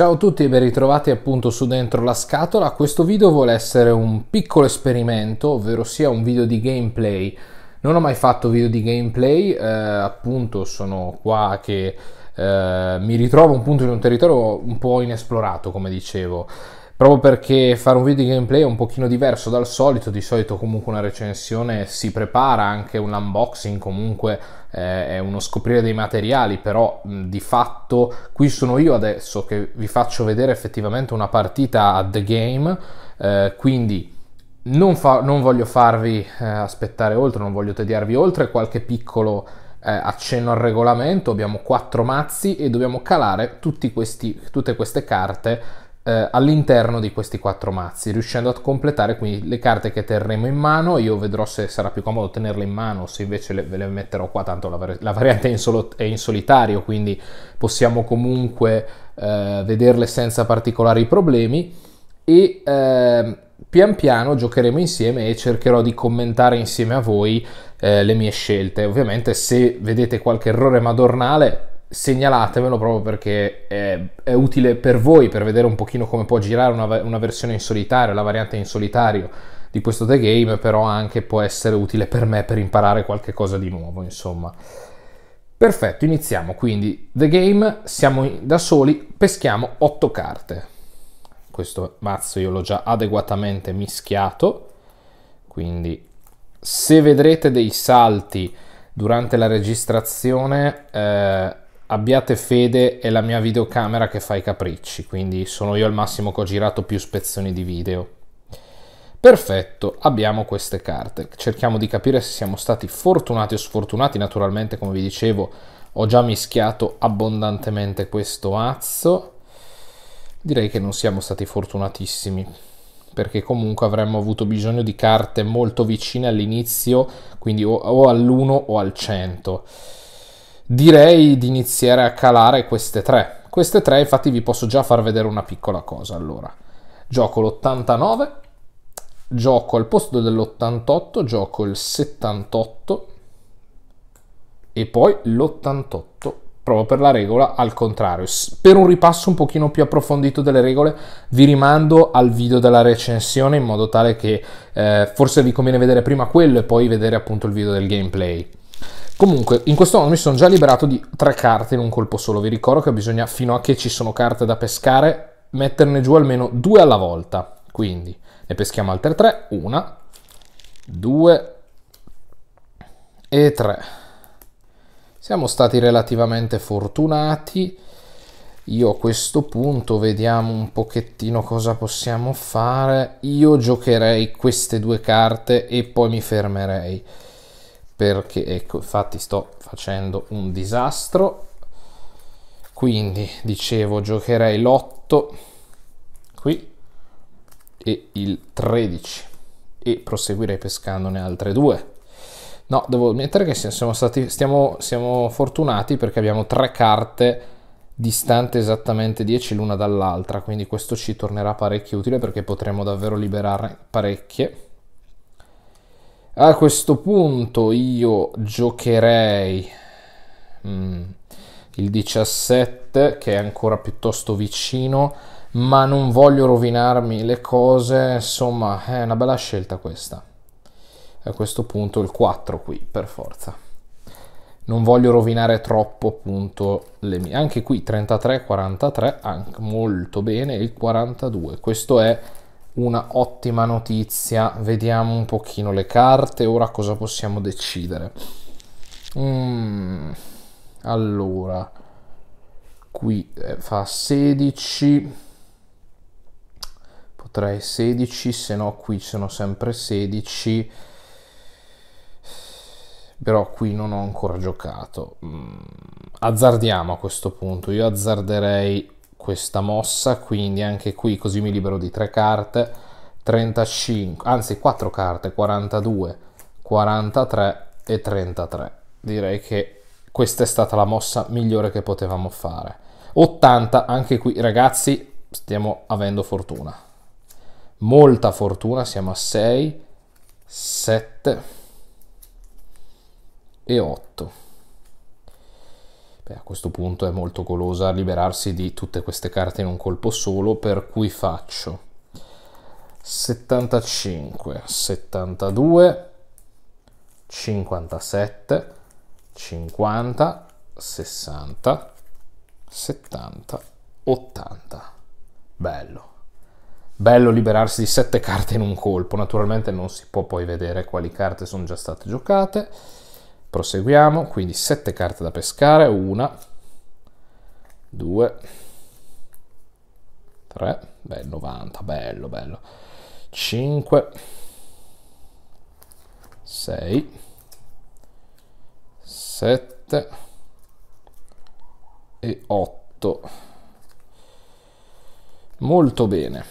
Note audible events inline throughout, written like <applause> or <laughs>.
Ciao a tutti e ben ritrovati appunto su Dentro la Scatola. Questo video vuole essere un piccolo esperimento, ovvero sia un video di gameplay. Non ho mai fatto video di gameplay, eh, appunto sono qua che eh, mi ritrovo appunto in un territorio un po' inesplorato, come dicevo proprio perché fare un video di gameplay è un pochino diverso dal solito, di solito comunque una recensione si prepara, anche un unboxing comunque eh, è uno scoprire dei materiali, però mh, di fatto qui sono io adesso che vi faccio vedere effettivamente una partita a The Game, eh, quindi... Non, fa- non, voglio farvi eh, aspettare oltre, non voglio tediarvi oltre, qualche piccolo eh, accenno al regolamento, abbiamo quattro mazzi e dobbiamo calare questi, tutte queste carte eh, all'interno di questi quattro mazzi, riuscendo a completare quindi le carte che terremo in mano. Io vedrò se sarà più comodo tenerle in mano, se invece le, ve le metterò qua, tanto la, la variante è in, solo- è in, solitario, quindi possiamo comunque eh, vederle senza particolari problemi. E eh, pian piano giocheremo insieme e cercherò di commentare insieme a voi eh, le mie scelte. Ovviamente se vedete qualche errore madornale segnalatemelo proprio perché è, è, utile per voi per vedere un pochino come può girare una, una versione in solitario, la variante in solitario di questo The Game, però anche può essere utile per me per imparare qualche cosa di nuovo, insomma. Perfetto, iniziamo quindi. The Game, siamo da soli, peschiamo 8 carte. Questo mazzo io l'ho già adeguatamente mischiato, quindi se vedrete dei salti durante la registrazione... Eh, abbiate fede, è la mia videocamera che fa i capricci, quindi sono io al massimo che ho girato più spezzoni di video. Perfetto, abbiamo queste carte. Cerchiamo di capire se siamo stati fortunati o sfortunati. Naturalmente, come vi dicevo, ho già mischiato abbondantemente questo mazzo. Direi che non siamo stati fortunatissimi, perché comunque avremmo avuto bisogno di carte molto vicine all'inizio, quindi o, all'1 o al 100 direi di iniziare a calare queste tre. Queste tre, infatti, vi posso già far vedere una piccola cosa. Allora, gioco l'89, gioco al posto dell'88, gioco il 78 e poi l'88 proprio per la regola al contrario. Per un ripasso un pochino più approfondito delle regole vi rimando al video della recensione in modo tale che eh, forse vi conviene vedere prima quello e poi vedere appunto il video del gameplay. Comunque, in questo modo mi sono già liberato di tre carte in un colpo solo. Vi ricordo che bisogna, fino a che ci sono carte da pescare, metterne giù almeno due alla volta. Quindi ne peschiamo altre tre. Una, due e tre. Siamo stati relativamente fortunati. Io a questo punto vediamo un pochettino cosa possiamo fare. Io giocherei queste due carte e poi mi fermerei perché ecco infatti sto facendo un disastro quindi dicevo giocherei l'8 qui e il 13 e proseguirei pescandone altre due no devo ammettere che siamo stati stiamo, siamo fortunati perché abbiamo tre carte distante esattamente 10 l'una dall'altra quindi questo ci tornerà parecchio utile perché potremo davvero liberare parecchie a questo punto io giocherei mm, il 17 che è ancora piuttosto vicino, ma non voglio rovinarmi le cose, insomma è una bella scelta questa. A questo punto il 4 qui, per forza non voglio rovinare troppo appunto le mie anche qui 33 43 anche molto bene il 42 questo è una ottima notizia. Vediamo un pochino le carte, ora cosa possiamo decidere. Mm, allora, qui eh, fa 16, potrei 16, se no qui sono sempre 16. Però qui non ho ancora giocato. Mm, azzardiamo a questo punto. Io azzarderei questa mossa, quindi anche qui così mi libero di 3 carte, 35, anzi 4 carte, 42, 43 e 33. Direi che questa è stata la mossa migliore che potevamo fare. 80, anche qui ragazzi stiamo avendo fortuna. Molta fortuna, siamo a 6, 7 e 8. Beh, a questo punto è molto golosa liberarsi di tutte queste carte in un colpo solo, per cui faccio 75, 72, 57, 50, 60, 70, 80. Bello. Bello liberarsi di 7 carte in un colpo, naturalmente non si può poi vedere quali carte sono già state giocate. Proseguiamo, quindi 7 carte da pescare, 1, 2, 3, beh 90, bello, bello, 5, 6, 7 e 8. Molto bene.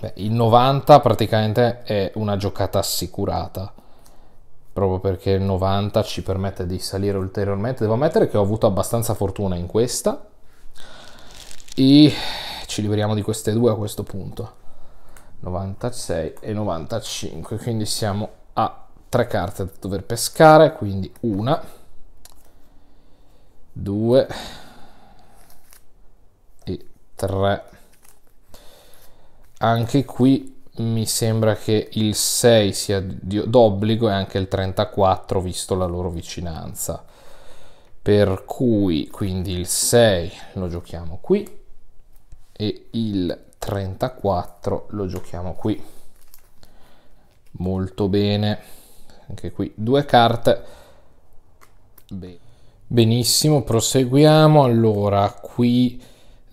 Beh, il 90 praticamente è una giocata assicurata proprio perché il 90 ci permette di salire ulteriormente. Devo ammettere che ho avuto abbastanza fortuna in questa e ci liberiamo di queste due a questo punto. 96 e 95, quindi siamo a tre carte da dover pescare, quindi una, due e tre. Anche qui mi sembra che il 6 sia d'obbligo e anche il 34 visto la loro vicinanza. Per cui quindi il 6 lo giochiamo qui e il 34 lo giochiamo qui. Molto bene, anche qui due carte. Benissimo, proseguiamo. Allora, qui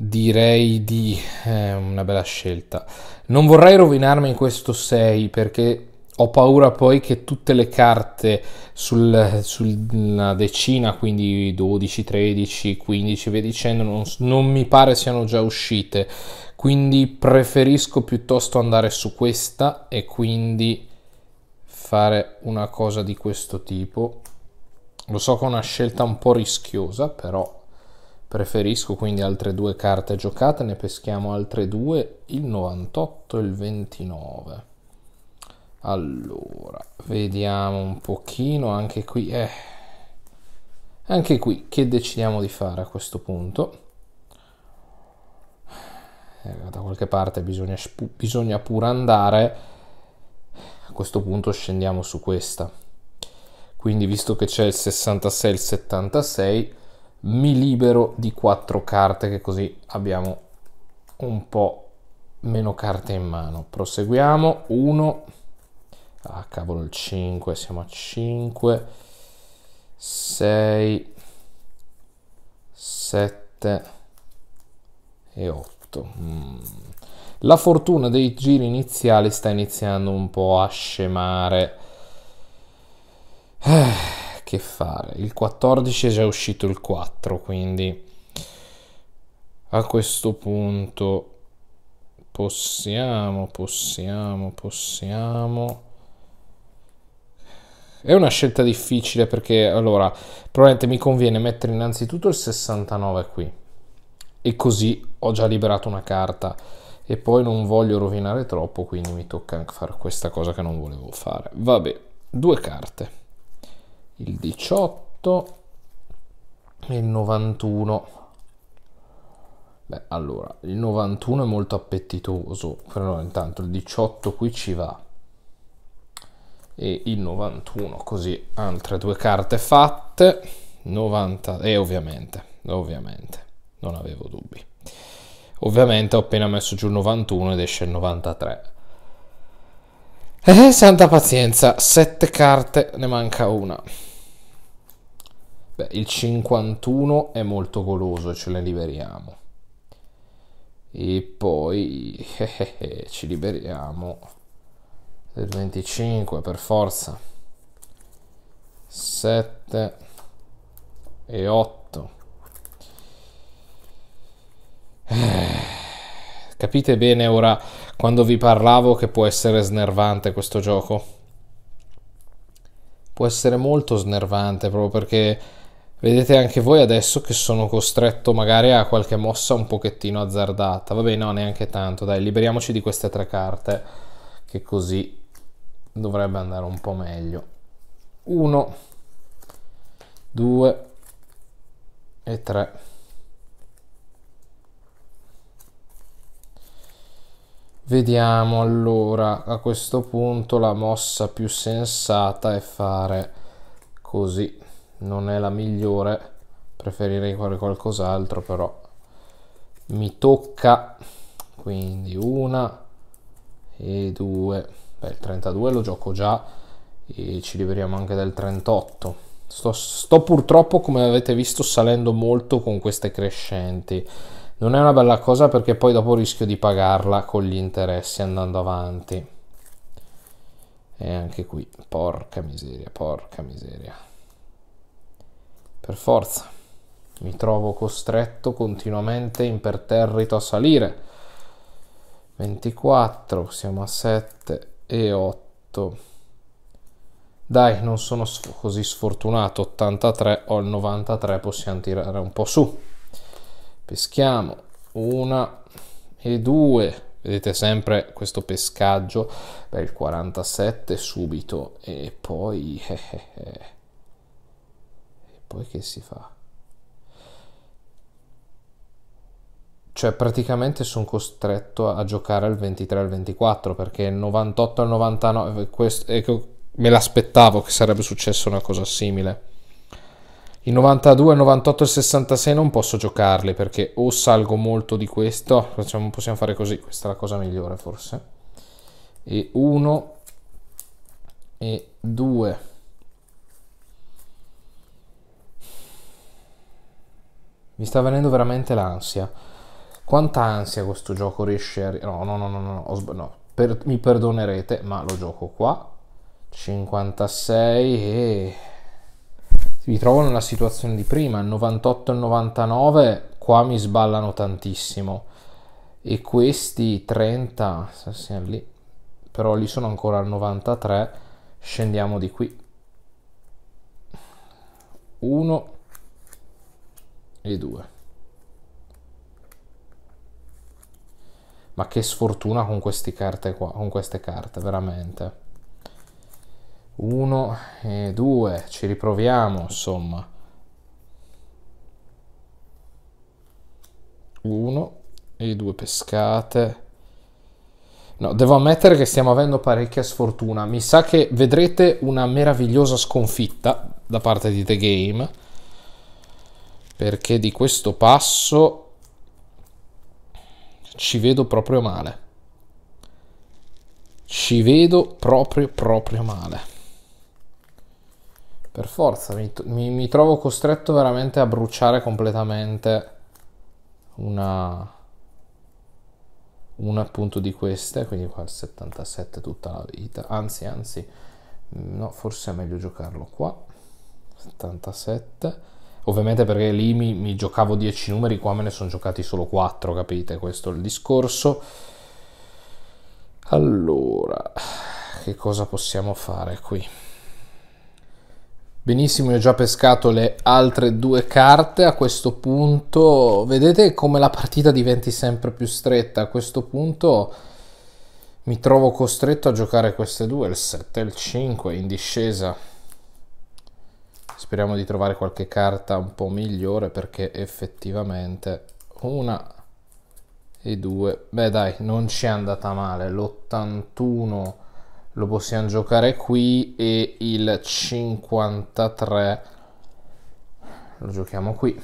direi di eh, una bella scelta. Non vorrei rovinarmi in questo 6 perché ho paura poi che tutte le carte sul, sulla decina, quindi 12, 13, 15 via dicendo, non, non mi pare siano già uscite. Quindi preferisco piuttosto andare su questa e quindi fare una cosa di questo tipo. Lo so che è una scelta un po' rischiosa, però Preferisco quindi altre due carte giocate, ne peschiamo altre due, il 98 e il 29. Allora, vediamo un pochino anche qui. Eh, anche qui, che decidiamo di fare a questo punto? Eh, da qualche parte bisogna, bisogna pur andare. A questo punto scendiamo su questa. Quindi, visto che c'è il 66 e il 76 mi libero di quattro carte che così abbiamo un po' meno carte in mano. Proseguiamo, 1, ah cavolo il 5, siamo a 5, 6, 7 e 8. Mm. La fortuna dei giri iniziali sta iniziando un po' a scemare. Eh che fare. Il 14 è già uscito il 4, quindi a questo punto possiamo, possiamo, possiamo. È una scelta difficile perché allora probabilmente mi conviene mettere innanzitutto il 69 qui e così ho già liberato una carta e poi non voglio rovinare troppo quindi mi tocca anche fare questa cosa che non volevo fare. Vabbè, due carte il 18 e il 91. Beh, allora, il 91 è molto appetitoso, però intanto il 18 qui ci va. E il 91, così altre due carte fatte. 90 e eh, ovviamente, ovviamente, non avevo dubbi. Ovviamente ho appena messo giù il 91 ed esce il 93. Eh, santa pazienza, sette carte, ne manca una. Beh, il 51 è molto goloso ce ne liberiamo. E poi eh, eh, eh, ci liberiamo del 25 per forza. 7 e 8. Eh, capite bene ora quando vi parlavo che può essere snervante questo gioco? Può essere molto snervante proprio perché Vedete anche voi adesso che sono costretto magari a qualche mossa un pochettino azzardata. Vabbè, no, neanche tanto. Dai, liberiamoci di queste tre carte, che così dovrebbe andare un po' meglio. Uno, due e tre. Vediamo allora, a questo punto la mossa più sensata è fare così non è la migliore preferirei fare qualcos'altro però mi tocca quindi una e due beh il 32 lo gioco già e ci liberiamo anche del 38 sto, sto purtroppo come avete visto salendo molto con queste crescenti non è una bella cosa perché poi dopo rischio di pagarla con gli interessi andando avanti e anche qui porca miseria porca miseria per forza. Mi trovo costretto continuamente imperterrito a salire. 24, siamo a 7 e 8. Dai, non sono sf così sfortunato. 83 ho il 93 possiamo tirare un po' su. Peschiamo. Una e due vedete sempre questo pescaggio beh, il 47 subito e poi eh, eh, eh poi che si fa? Cioè praticamente sono costretto a giocare al 23 al 24 perché il 98 al 99 questo, ecco, me l'aspettavo che sarebbe successa una cosa simile. I 92, il 98 e il 66 non posso giocarli perché o salgo molto di questo, facciamo, possiamo fare così, questa è la cosa migliore forse, e 1 e 2 Mi sta venendo veramente l'ansia. Quanta ansia questo gioco riesce a... No, no, no, no, no, no. Per... mi perdonerete, ma lo gioco qua. 56 e... Mi trovo nella situazione di prima, 98 e 99 qua mi sballano tantissimo. E questi 30, siamo lì, però lì sono ancora al 93, scendiamo di qui. 1 e 2. Ma che sfortuna con, queste carte qua, con queste carte, veramente. 1 e 2, ci riproviamo, insomma. 1 e 2 pescate. No, devo ammettere che stiamo avendo parecchia sfortuna. Mi sa che vedrete una meravigliosa sconfitta da parte di The Game perché di questo passo ci vedo proprio male. Ci vedo proprio proprio male. Per forza, mi, mi, mi trovo costretto veramente a bruciare completamente una, una appunto di queste, quindi qua il 77 tutta la vita, anzi anzi, no, forse è meglio giocarlo qua, 77 ovviamente perché lì mi, mi giocavo 10 numeri, qua me ne sono giocati solo 4, capite? Questo è il discorso. Allora, che cosa possiamo fare qui? Benissimo, io ho già pescato le altre due carte, a questo punto vedete come la partita diventi sempre più stretta, a questo punto mi trovo costretto a giocare queste due, il 7 e il 5 in discesa. Speriamo di trovare qualche carta un po' migliore perché effettivamente una e due. Beh dai, non ci è andata male. L'81 lo possiamo giocare qui e il 53 lo giochiamo qui.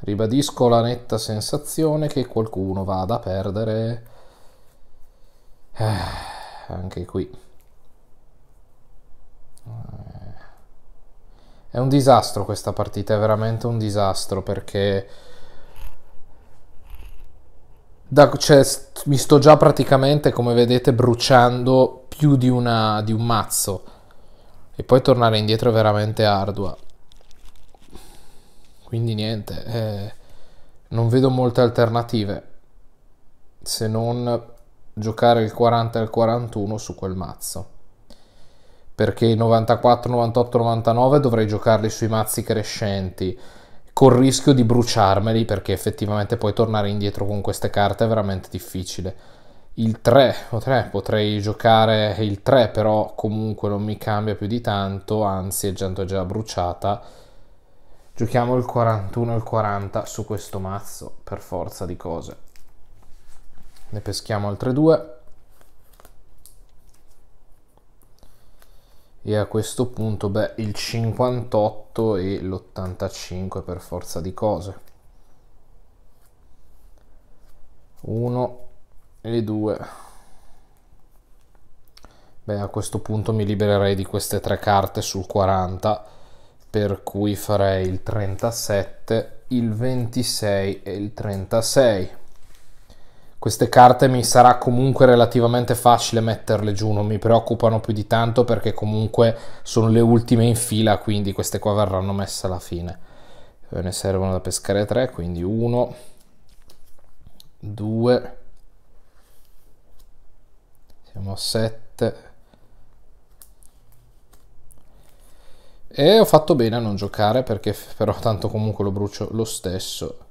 Ribadisco la netta sensazione che qualcuno vada a perdere eh, anche qui. Eh. È un disastro questa partita, è veramente un disastro perché... Da, cioè, mi sto già praticamente, come vedete, bruciando più di, una, di un mazzo. E poi tornare indietro è veramente ardua. Quindi niente, eh, non vedo molte alternative se non giocare il 40 e il 41 su quel mazzo perché 94, 98, 99 dovrei giocarli sui mazzi crescenti col rischio di bruciarmeli perché effettivamente poi tornare indietro con queste carte è veramente difficile. Il 3, o 3 potrei giocare il 3 però comunque non mi cambia più di tanto, anzi è già, è già bruciata. Giochiamo il 41 e il 40 su questo mazzo per forza di cose. Ne peschiamo altre due. e a questo punto beh, il 58 e l'85 per forza di cose 1 e 2 beh a questo punto mi libererei di queste tre carte sul 40 per cui farei il 37 il 26 e il 36 queste carte mi sarà comunque relativamente facile metterle giù, non mi preoccupano più di tanto perché comunque sono le ultime in fila, quindi queste qua verranno messe alla fine. Eh, ne servono da pescare 3, quindi 1, 2, siamo a 7. E ho fatto bene a non giocare perché però tanto comunque lo brucio lo stesso.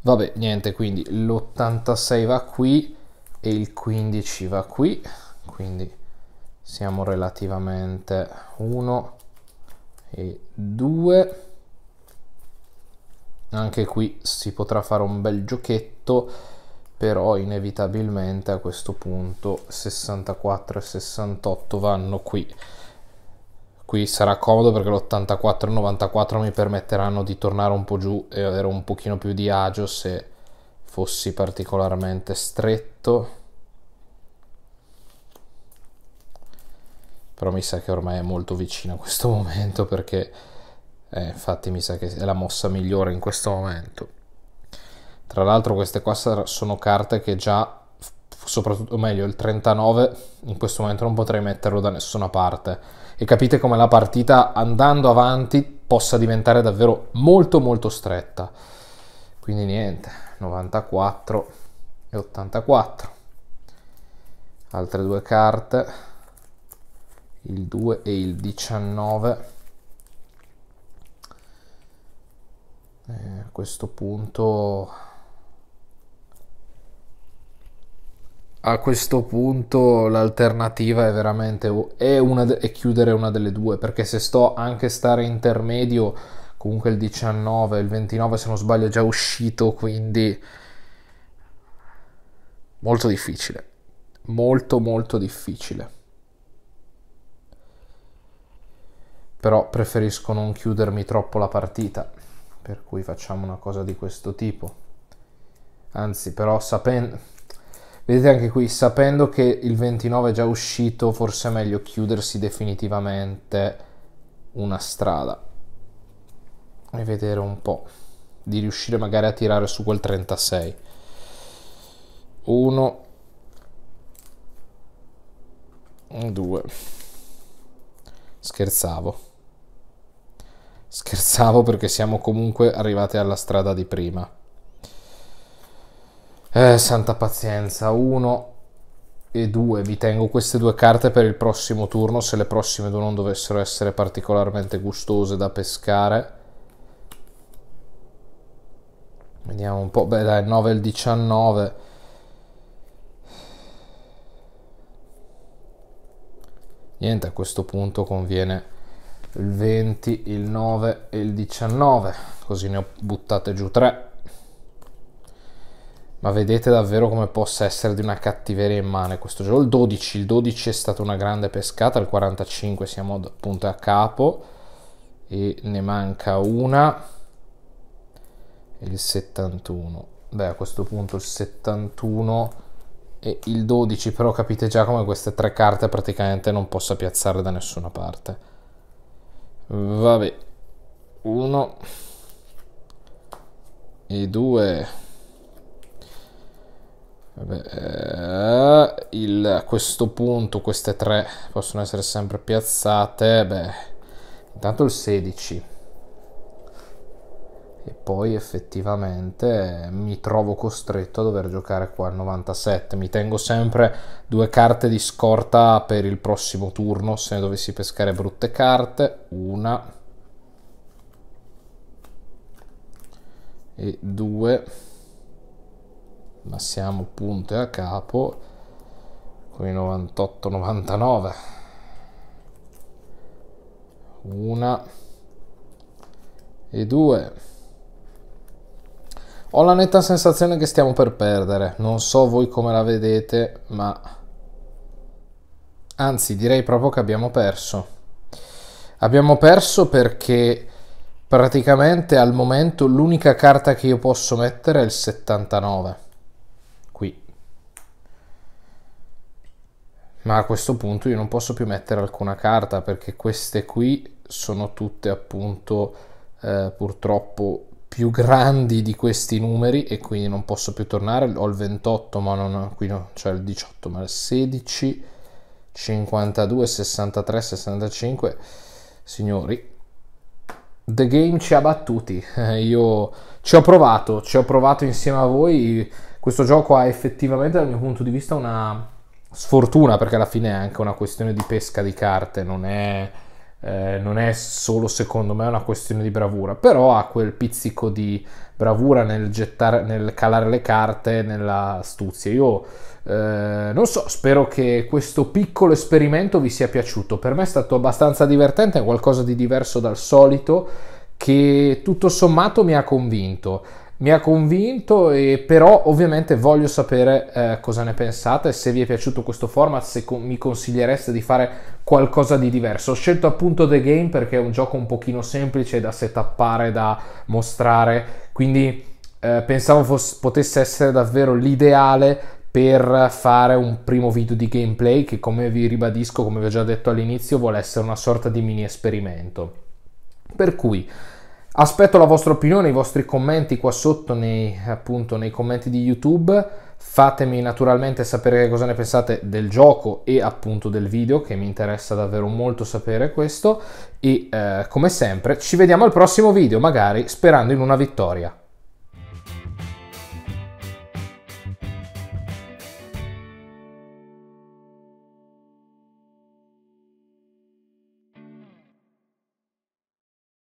Vabbè, niente, quindi l'86 va qui e il 15 va qui, quindi siamo relativamente 1 e 2. Anche qui si potrà fare un bel giochetto, però inevitabilmente a questo punto 64 e 68 vanno qui qui sarà comodo perché l'84 e 94 mi permetteranno di tornare un po' giù e avere un pochino più di agio se fossi particolarmente stretto però mi sa che ormai è molto vicino a questo momento perché eh, infatti mi sa che è la mossa migliore in questo momento tra l'altro queste qua sono carte che già soprattutto meglio il 39 in questo momento non potrei metterlo da nessuna parte e capite come la partita andando avanti possa diventare davvero molto molto stretta quindi niente 94 e 84 altre due carte il 2 e il 19 e eh, a questo punto a questo punto l'alternativa è veramente è, una, è chiudere una delle due, perché se sto anche stare intermedio, comunque il 19, il 29 se non sbaglio è già uscito, quindi molto difficile, molto molto difficile. Però preferisco non chiudermi troppo la partita, per cui facciamo una cosa di questo tipo. Anzi, però sapendo Vedete anche qui, sapendo che il 29 è già uscito, forse è meglio chiudersi definitivamente una strada e vedere un po' di riuscire magari a tirare su quel 36. 1 2 Scherzavo. Scherzavo perché siamo comunque arrivati alla strada di prima. Eh, santa pazienza, 1 e 2. Vi tengo queste due carte per il prossimo turno, se le prossime due non dovessero essere particolarmente gustose da pescare. Vediamo un po'. Beh, dai, 9 e il 19. Niente, a questo punto conviene il 20, il 9 e il 19. Così ne ho buttate giù 3 ma vedete davvero come possa essere di una cattiveria immane questo gioco? Il 12, il 12 è stata una grande pescata, al 45 siamo appunto a capo e ne manca una, il 71. Beh, a questo punto il 71 e il 12, però capite già come queste tre carte praticamente non possa piazzare da nessuna parte. Vabbè, 1 e 2 Vabbè, eh, il, a questo punto queste tre possono essere sempre piazzate. Beh, intanto il 16. E poi effettivamente mi trovo costretto a dover giocare qua al 97. Mi tengo sempre due carte di scorta per il prossimo turno se ne dovessi pescare brutte carte. Una. E due ma siamo e a capo con i 98-99 una e due ho la netta sensazione che stiamo per perdere non so voi come la vedete ma anzi direi proprio che abbiamo perso abbiamo perso perché praticamente al momento l'unica carta che io posso mettere è il 79 ma a questo punto io non posso più mettere alcuna carta perché queste qui sono tutte appunto eh, purtroppo più grandi di questi numeri e quindi non posso più tornare ho il 28 ma non ho qui no, cioè il 18 ma il 16 52 63 65 signori The Game ci ha battuti <laughs> io ci ho provato ci ho provato insieme a voi questo gioco ha effettivamente dal mio punto di vista una sfortuna perché alla fine è anche una questione di pesca di carte, non è, eh, non è solo secondo me una questione di bravura, però ha quel pizzico di bravura nel, gettare, nel calare le carte, nell'astuzia. Io eh, non so, spero che questo piccolo esperimento vi sia piaciuto, per me è stato abbastanza divertente, è qualcosa di diverso dal solito che tutto sommato mi ha convinto mi ha convinto e però ovviamente voglio sapere eh, cosa ne pensate, se vi è piaciuto questo format, se co- mi consigliereste di fare qualcosa di diverso. Ho scelto appunto The Game perché è un gioco un pochino semplice da settappare, da mostrare, quindi eh, pensavo fosse, potesse essere davvero l'ideale per fare un primo video di gameplay che come vi ribadisco, come vi ho già detto all'inizio, vuole essere una sorta di mini esperimento. Per cui Aspetto la vostra opinione, i vostri commenti qua sotto nei, appunto, nei commenti di YouTube. Fatemi naturalmente sapere che cosa ne pensate del gioco e appunto del video, che mi interessa davvero molto sapere questo. E eh, come sempre ci vediamo al prossimo video, magari sperando in una vittoria.